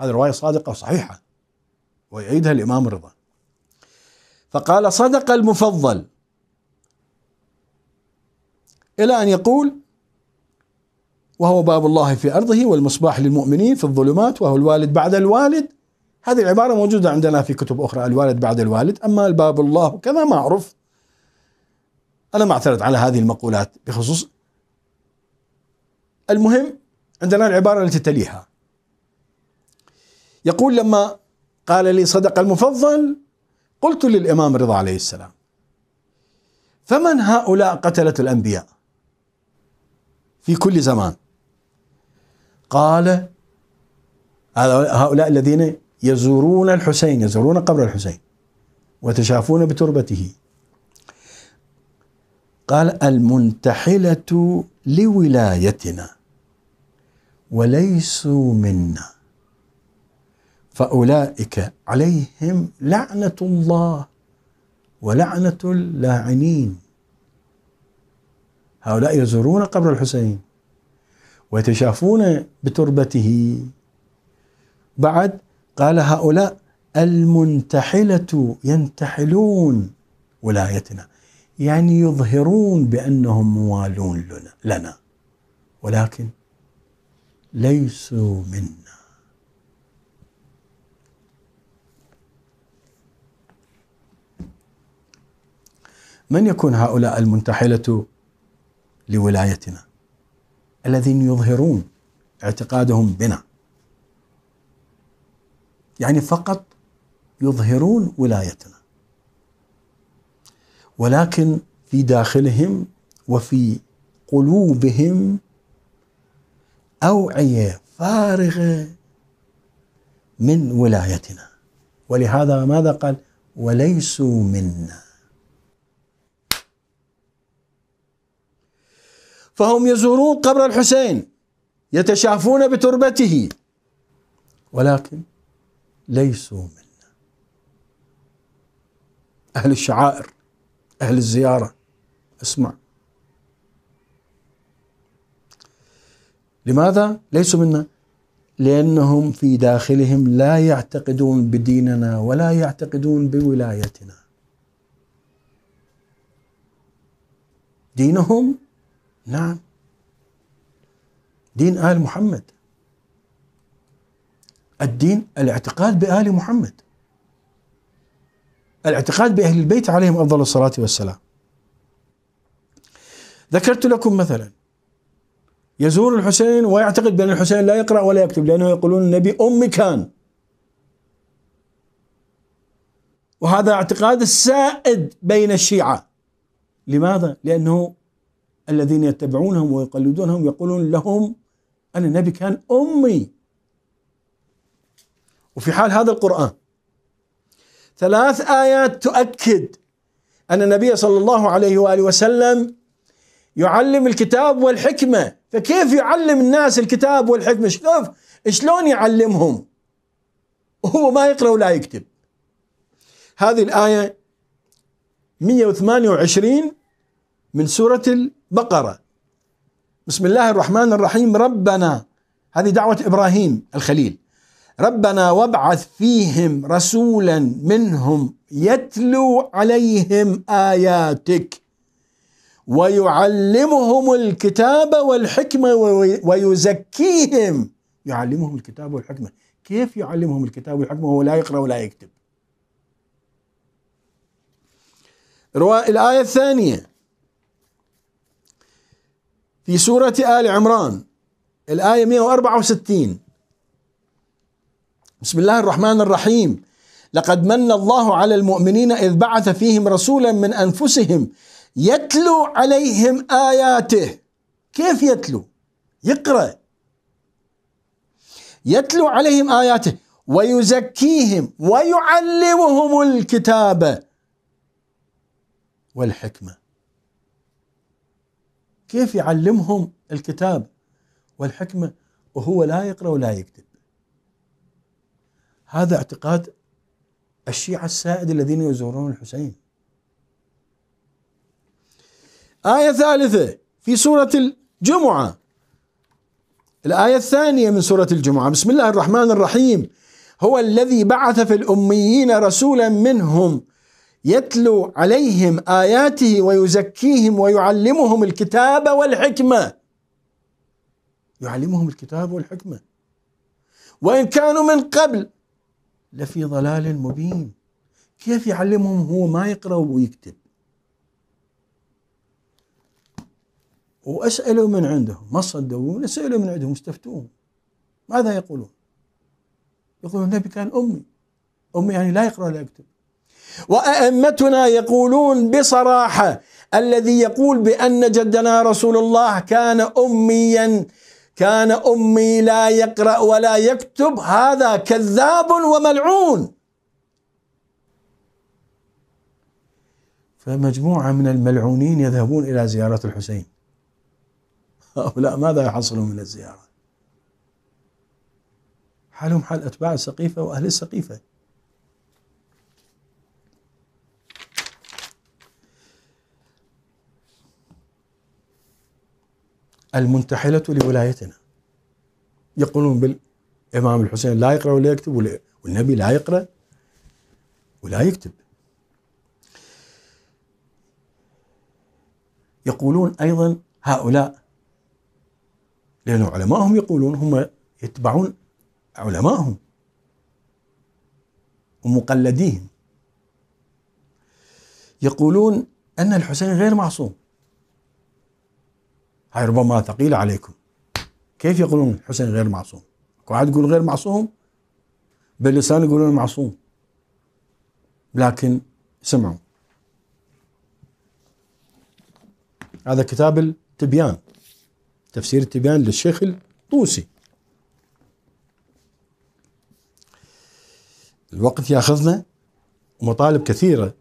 هذه الرواية صادقة وصحيحة ويعيدها الإمام رضا فقال صدق المفضل إلى أن يقول وهو باب الله في أرضه والمصباح للمؤمنين في الظلمات وهو الوالد بعد الوالد هذه العبارة موجودة عندنا في كتب أخرى الوالد بعد الوالد أما الباب الله كما ما أعرف أنا ما اعترض على هذه المقولات بخصوص المهم عندنا العبارة التي تليها يقول لما قال لي صدق المفضل قلت للإمام رضا عليه السلام فمن هؤلاء قتلة الأنبياء في كل زمان قال هؤلاء الذين يزورون الحسين يزورون قبر الحسين وتشافون بتربته قال المنتحلة لولايتنا وليسوا منا فأولئك عليهم لعنة الله ولعنة اللاعنين هؤلاء يزورون قبر الحسين ويتشافون بتربته بعد قال هؤلاء المنتحلة ينتحلون ولايتنا يعني يظهرون بأنهم موالون لنا, لنا ولكن ليسوا منا من يكون هؤلاء المنتحلة لولايتنا الذين يظهرون اعتقادهم بنا يعني فقط يظهرون ولايتنا ولكن في داخلهم وفي قلوبهم اوعيه فارغه من ولايتنا ولهذا ماذا قال وليسوا منا فهم يزورون قبر الحسين يتشافون بتربته ولكن ليسوا منا أهل الشعائر أهل الزيارة اسمع لماذا ليسوا منا لأنهم في داخلهم لا يعتقدون بديننا ولا يعتقدون بولايتنا دينهم نعم دين آل محمد الدين الاعتقاد بآل محمد الاعتقاد بأهل البيت عليهم أفضل الصلاة والسلام ذكرت لكم مثلا يزور الحسين ويعتقد بأن الحسين لا يقرأ ولا يكتب لأنه يقولون النبي أم كان وهذا اعتقاد السائد بين الشيعة لماذا؟ لأنه الذين يتبعونهم ويقلدونهم يقولون لهم أن النبي كان أمي وفي حال هذا القرآن ثلاث آيات تؤكد أن النبي صلى الله عليه وآله وسلم يعلم الكتاب والحكمة فكيف يعلم الناس الكتاب والحكمة شوف شلون يعلمهم وهو ما يقرأ ولا يكتب هذه الآية 128 من سورة بقرة بسم الله الرحمن الرحيم ربنا هذه دعوة إبراهيم الخليل ربنا وابعث فيهم رسولا منهم يتلو عليهم آياتك ويعلمهم الكتاب والحكمة ويزكيهم يعلمهم الكتاب والحكمة كيف يعلمهم الكتاب والحكمة وهو لا يقرأ ولا يكتب الآية الثانية في سورة آل عمران الآية 164 بسم الله الرحمن الرحيم لقد من الله على المؤمنين إذ بعث فيهم رسولا من أنفسهم يتلو عليهم آياته كيف يتلو؟ يقرأ يتلو عليهم آياته ويزكيهم ويعلمهم الكتاب والحكمه كيف يعلمهم الكتاب والحكمة وهو لا يقرأ ولا يكتب هذا اعتقاد الشيعة السائد الذين يزورون الحسين آية ثالثة في سورة الجمعة الآية الثانية من سورة الجمعة بسم الله الرحمن الرحيم هو الذي بعث في الأميين رسولا منهم يتلو عليهم آياته ويزكيهم ويعلمهم الكتاب والحكمة يعلمهم الكتاب والحكمة وإن كانوا من قبل لفي ضلال مبين كيف يعلمهم هو ما يقرأ ويكتب وأسألوا من عندهم ما صدقون أسألوا من عندهم استفتوهم ماذا يقولون يقولون النبي كان أمي أمي يعني لا يقرأ ولا يكتب وأئمتنا يقولون بصراحة الذي يقول بأن جدنا رسول الله كان أميا كان أمي لا يقرأ ولا يكتب هذا كذاب وملعون فمجموعة من الملعونين يذهبون إلى زيارة الحسين هؤلاء ماذا يحصلون من الزيارة حالهم حال أتباع السقيفة وأهل السقيفة المنتحلة لولايتنا يقولون بالإمام الحسين لا يقرأ ولا يكتب والنبي لا يقرأ ولا يكتب يقولون أيضا هؤلاء لأن علماءهم يقولون هم يتبعون علماءهم ومقلديهم يقولون أن الحسين غير معصوم هاي ربما ثقيلة عليكم كيف يقولون حسين غير معصوم واحد يقول غير معصوم باللسان يقولون معصوم لكن سمعوا هذا كتاب التبيان تفسير التبيان للشيخ الطوسي الوقت ياخذنا مطالب كثيرة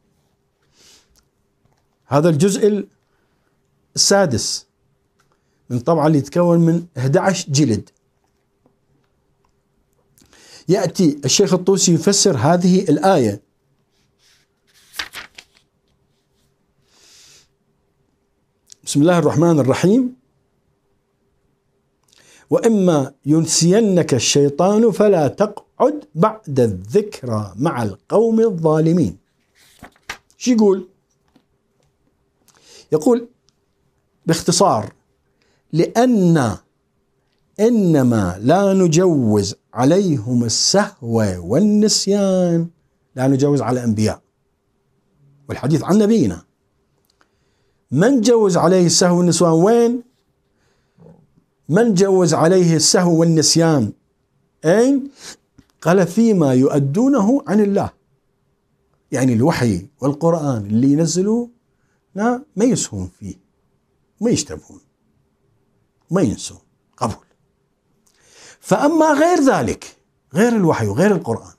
هذا الجزء السادس طبعا اللي من 11 جلد يأتي الشيخ الطوسي يفسر هذه الآية بسم الله الرحمن الرحيم وإما ينسينك الشيطان فلا تقعد بعد الذكرى مع القوم الظالمين شو يقول؟ يقول باختصار لأن إنما لا نجوز عليهم السهو والنسيان لا نجوز على الأنبياء والحديث عن نبينا من جوز عليه السهو والنسيان وين؟ من جوز عليه السهو والنسيان أين؟ قال فيما يؤدونه عن الله يعني الوحي والقرآن اللي ينزلوه ما يسهون فيه ما يشتبهون ما ينسوا قبول فأما غير ذلك غير الوحي وغير القرآن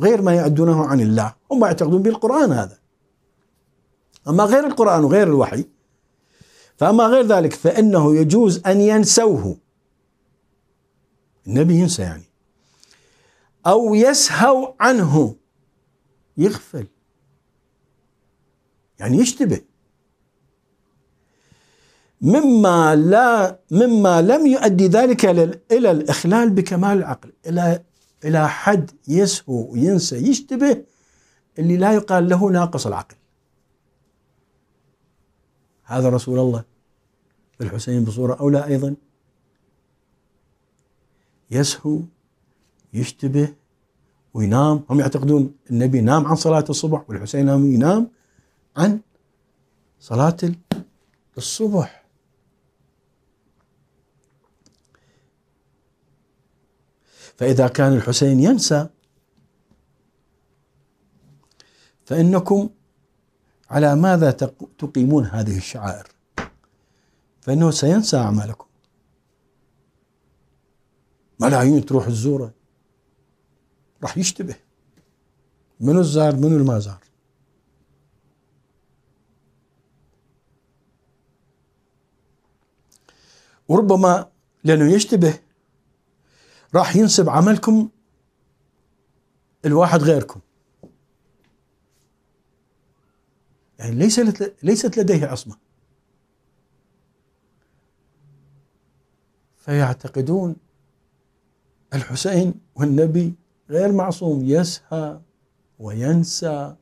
غير ما يعدونه عن الله هم يعتقدون بالقرآن هذا أما غير القرآن وغير الوحي فأما غير ذلك فإنه يجوز أن ينسوه النبي ينسى يعني أو يسهو عنه يغفل يعني يشتبه مما لا مما لم يؤدي ذلك الى الاخلال بكمال العقل الى الى حد يسهو وينسى يشتبه اللي لا يقال له ناقص العقل هذا رسول الله الحسين بصورة أولى أيضا يسهو يشتبه وينام هم يعتقدون النبي نام عن صلاة الصبح والحسين ينام عن صلاة الصبح فإذا كان الحسين ينسى فإنكم على ماذا تقيمون هذه الشعائر فإنه سينسى أعمالكم ملايين تروح تزوره راح يشتبه منو الزار منو ما زار وربما لأنه يشتبه راح ينسب عملكم الواحد غيركم يعني ليس ليست لديه عصمة فيعتقدون الحسين والنبي غير معصوم يسهى وينسى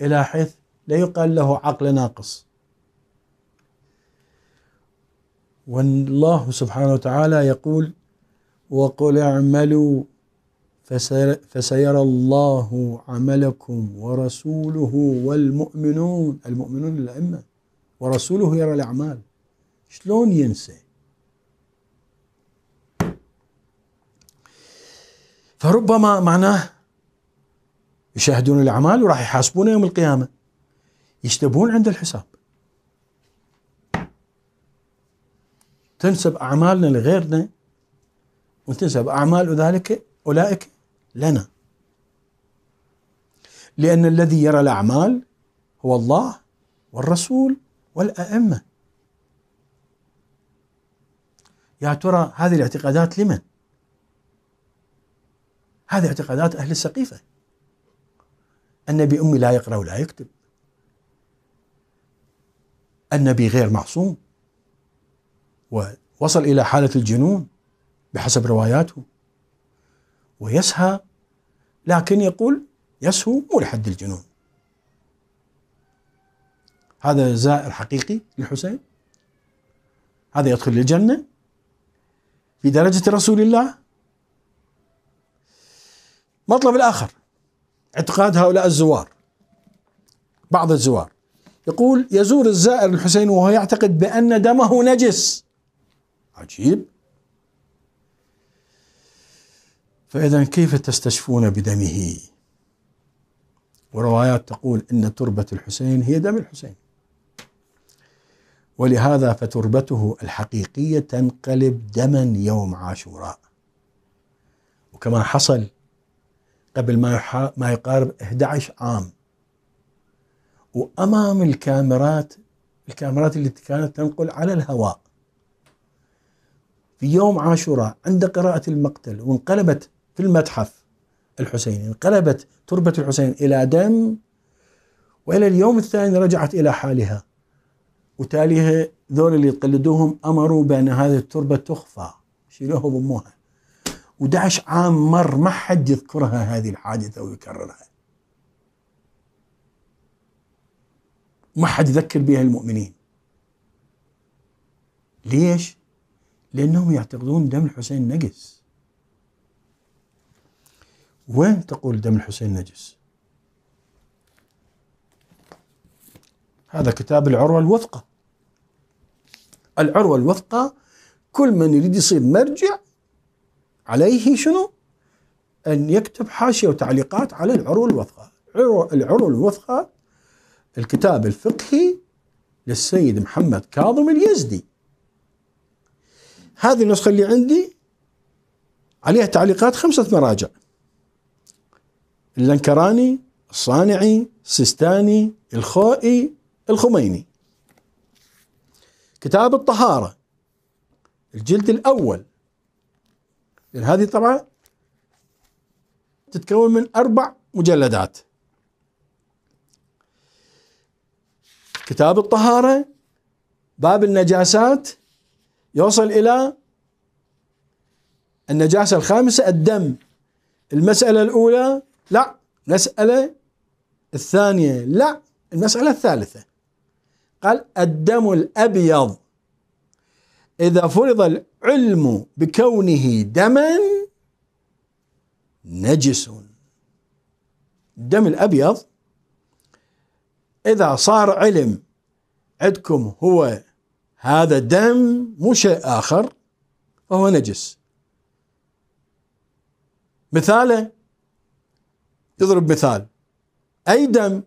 إلى حيث لا يقال له عقل ناقص والله سبحانه وتعالى يقول وقل اعملوا فسيرى الله عملكم ورسوله والمؤمنون المؤمنون الأئمة ورسوله يرى الأعمال شلون ينسى فربما معناه يشاهدون الأعمال وراح يحاسبون يوم القيامة يشتبهون عند الحساب تنسب أعمالنا لغيرنا وتنسب أعمال ذلك أولئك لنا لأن الذي يرى الأعمال هو الله والرسول والأئمة يا ترى هذه الاعتقادات لمن؟ هذه اعتقادات أهل السقيفة النبي أمي لا يقرأ ولا يكتب النبي غير معصوم ووصل إلى حالة الجنون بحسب رواياته ويسهى لكن يقول يسهو مو لحد الجنون هذا زائر حقيقي للحسين هذا يدخل الجنة في درجة رسول الله مطلب الآخر اعتقاد هؤلاء الزوار بعض الزوار يقول يزور الزائر الحسين وهو يعتقد بأن دمه نجس عجيب فإذا كيف تستشفون بدمه وروايات تقول إن تربة الحسين هي دم الحسين ولهذا فتربته الحقيقية تنقلب دما يوم عاشوراء وكما حصل قبل ما ما يقارب 11 عام وامام الكاميرات الكاميرات اللي كانت تنقل على الهواء في يوم عاشوراء عند قراءة المقتل وانقلبت في المتحف الحسيني انقلبت تربة الحسين إلى دم وإلى اليوم الثاني رجعت إلى حالها وتاليها ذول اللي يقلدوهم أمروا بأن هذه التربة تخفى شيلوها وضموها ودعش 11 عام مر ما حد يذكرها هذه الحادثة ويكررها ما حد يذكر بها المؤمنين ليش؟ لأنهم يعتقدون دم الحسين نقص وين تقول دم الحسين نجس هذا كتاب العروة الوثقة العروة الوثقة كل من يريد يصير مرجع عليه شنو أن يكتب حاشية وتعليقات على العروة الوثقة العروة الوثقة الكتاب الفقهي للسيد محمد كاظم اليزدي هذه النسخة اللي عندي عليها تعليقات خمسة مراجع اللنكراني الصانعي السيستاني الخوئي الخميني كتاب الطهارة الجلد الأول هذه طبعا تتكون من أربع مجلدات كتاب الطهارة باب النجاسات يوصل إلى النجاسة الخامسة الدم المسألة الأولى لا مسألة الثانية لا المسألة الثالثة قال الدم الأبيض إذا فرض العلم بكونه دما نجس الدم الأبيض إذا صار علم عندكم هو هذا دم مو شيء آخر فهو نجس مثاله يضرب مثال أي دم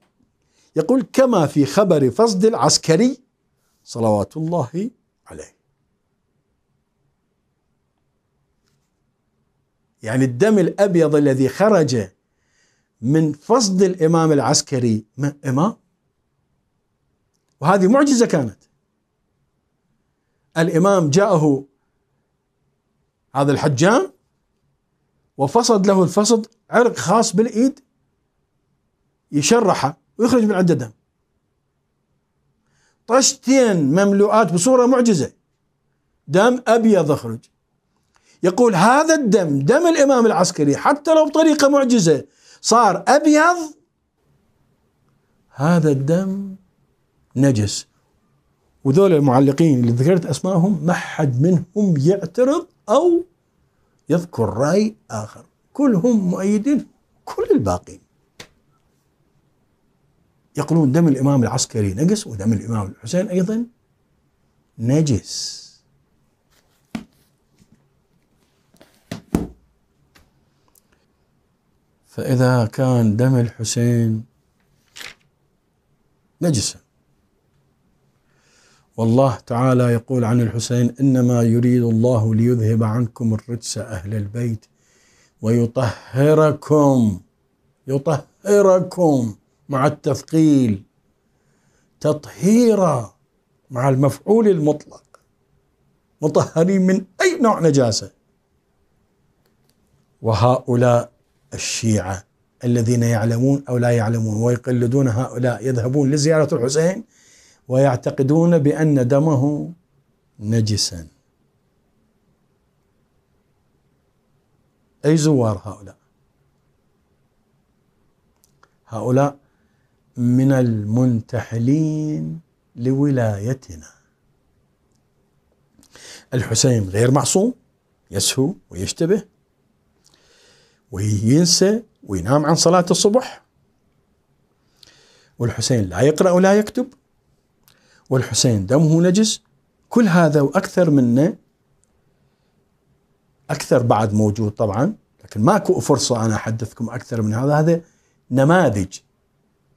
يقول كما في خبر فصد العسكري صلوات الله عليه يعني الدم الأبيض الذي خرج من فصد الإمام العسكري إمام وهذه معجزة كانت الإمام جاءه هذا الحجام وفصد له الفصد عرق خاص بالإيد يشرحه ويخرج من عنده دم طشتين مملوءات بصورة معجزة دم أبيض يخرج يقول هذا الدم دم الإمام العسكري حتى لو بطريقة معجزة صار أبيض هذا الدم نجس وذول المعلقين اللي ذكرت أسمائهم ما حد منهم يعترض أو يذكر رأي آخر كلهم مؤيدين كل الباقين يقولون دم الإمام العسكري نجس ودم الإمام الحسين أيضا نجس فإذا كان دم الحسين نجسا والله تعالى يقول عن الحسين إنما يريد الله ليذهب عنكم الرجس أهل البيت ويطهركم يطهركم مع التثقيل تطهيرا مع المفعول المطلق مطهرين من أي نوع نجاسة وهؤلاء الشيعة الذين يعلمون أو لا يعلمون ويقلدون هؤلاء يذهبون لزيارة الحسين ويعتقدون بأن دمه نجسا أي زوار هؤلاء هؤلاء من المنتحلين لولايتنا الحسين غير معصوم يسهو ويشتبه وينسى وينام عن صلاة الصبح والحسين لا يقرأ ولا يكتب والحسين دمه نجس كل هذا وأكثر منه أكثر بعد موجود طبعا لكن ماكو فرصة أنا أحدثكم أكثر من هذا هذا نماذج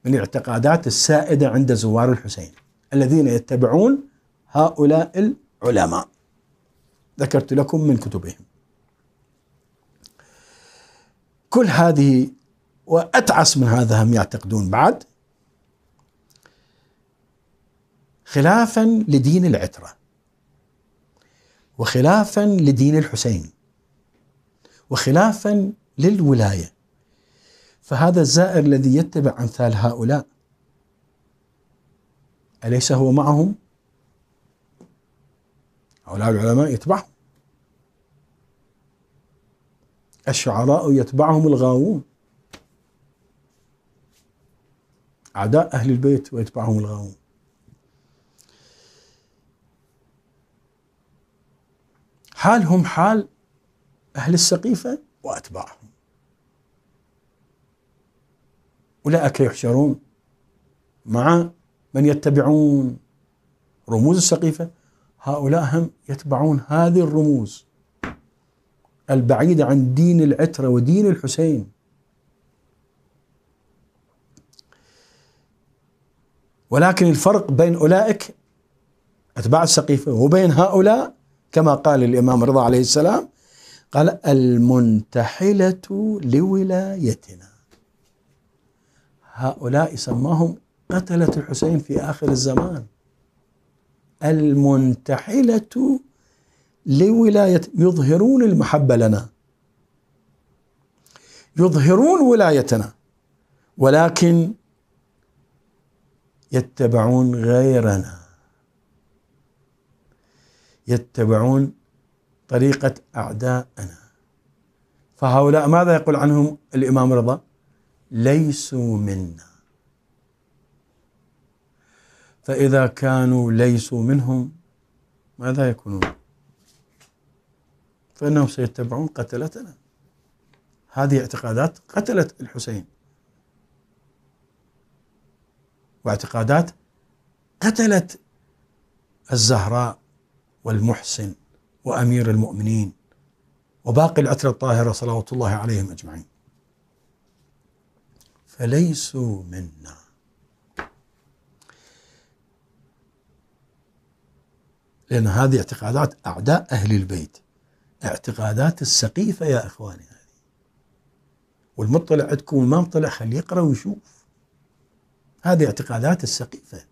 من الاعتقادات السائدة عند زوار الحسين الذين يتبعون هؤلاء العلماء ذكرت لكم من كتبهم كل هذه وأتعس من هذا هم يعتقدون بعد خلافا لدين العترة وخلافا لدين الحسين وخلافا للولاية فهذا الزائر الذي يتبع أمثال هؤلاء أليس هو معهم؟ هؤلاء العلماء يتبعهم الشعراء يتبعهم الغاوون أعداء أهل البيت ويتبعهم الغاوون حالهم حال أهل السقيفة وأتباعهم أولئك يحشرون مع من يتبعون رموز السقيفة هؤلاء هم يتبعون هذه الرموز البعيدة عن دين العترة ودين الحسين ولكن الفرق بين أولئك أتباع السقيفة وبين هؤلاء كما قال الإمام رضا عليه السلام قال المنتحلة لولايتنا هؤلاء سماهم قتلة الحسين في آخر الزمان المنتحلة لولاية يظهرون المحبة لنا يظهرون ولايتنا ولكن يتبعون غيرنا يتبعون طريقة أعداءنا فهؤلاء ماذا يقول عنهم الإمام رضا ليسوا منا فإذا كانوا ليسوا منهم ماذا يكونون فإنهم سيتبعون قتلتنا هذه اعتقادات قتلت الحسين واعتقادات قتلت الزهراء والمحسن وأمير المؤمنين وباقي العترة الطاهرة صلوات الله عليهم أجمعين فليسوا منا لأن هذه اعتقادات أعداء أهل البيت اعتقادات السقيفة يا إخواني هذه والمطلع عندكم ما مطلع خليه يقرأ ويشوف هذه اعتقادات السقيفة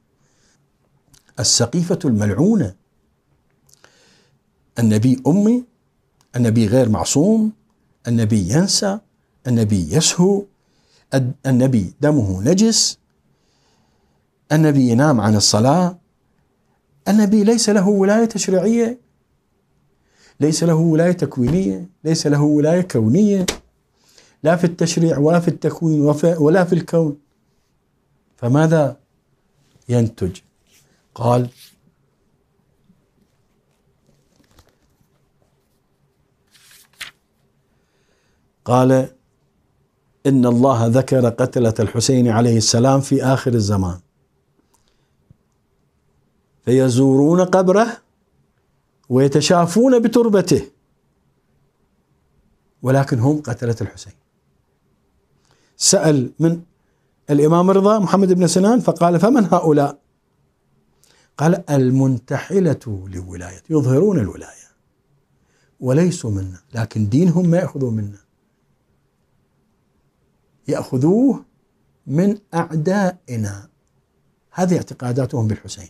السقيفة الملعونة النبي أمي النبي غير معصوم النبي ينسى النبي يسهو النبي دمه نجس النبي ينام عن الصلاة النبي ليس له ولاية تشريعية ليس له ولاية تكوينية ليس له ولاية كونية لا في التشريع ولا في التكوين ولا في الكون فماذا ينتج قال قال إن الله ذكر قتلة الحسين عليه السلام في آخر الزمان فيزورون قبره ويتشافون بتربته ولكن هم قتلة الحسين سأل من الإمام رضا محمد بن سنان فقال فمن هؤلاء قال المنتحلة للولاية يظهرون الولاية وليسوا منا لكن دينهم ما يأخذوا منا يأخذوه من أعدائنا هذه اعتقاداتهم بالحسين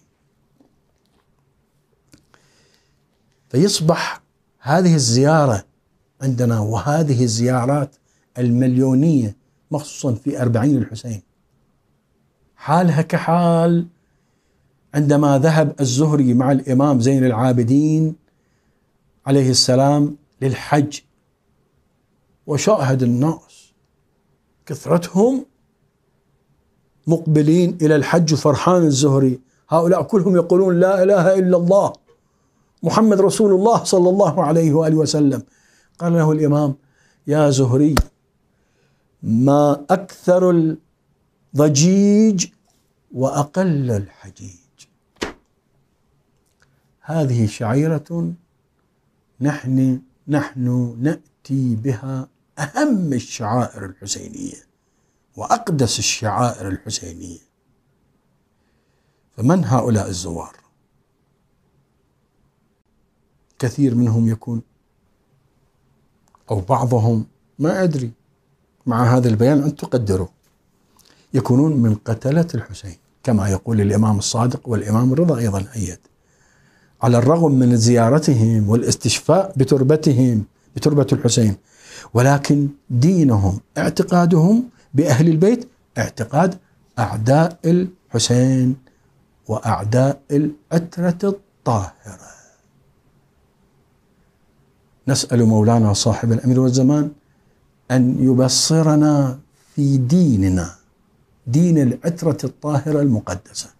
فيصبح هذه الزيارة عندنا وهذه الزيارات المليونية مخصوصا في أربعين الحسين حالها كحال عندما ذهب الزهري مع الإمام زين العابدين عليه السلام للحج وشاهد الناس كثرتهم مقبلين إلى الحج فرحان الزهري هؤلاء كلهم يقولون لا إله إلا الله محمد رسول الله صلى الله عليه وآله وسلم قال له الإمام يا زهري ما أكثر الضجيج وأقل الحجيج هذه شعيرة نحن نحن نأتي بها أهم الشعائر الحسينية وأقدس الشعائر الحسينية فمن هؤلاء الزوار كثير منهم يكون أو بعضهم ما أدري مع هذا البيان أن تقدروا يكونون من قتلة الحسين كما يقول الإمام الصادق والإمام الرضا أيضا أيد على الرغم من زيارتهم والاستشفاء بتربتهم بتربة الحسين ولكن دينهم اعتقادهم بأهل البيت اعتقاد أعداء الحسين وأعداء العترة الطاهرة نسأل مولانا صاحب الأمر والزمان أن يبصرنا في ديننا دين العترة الطاهرة المقدسة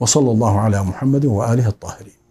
وصلى الله على محمد وآله الطاهرين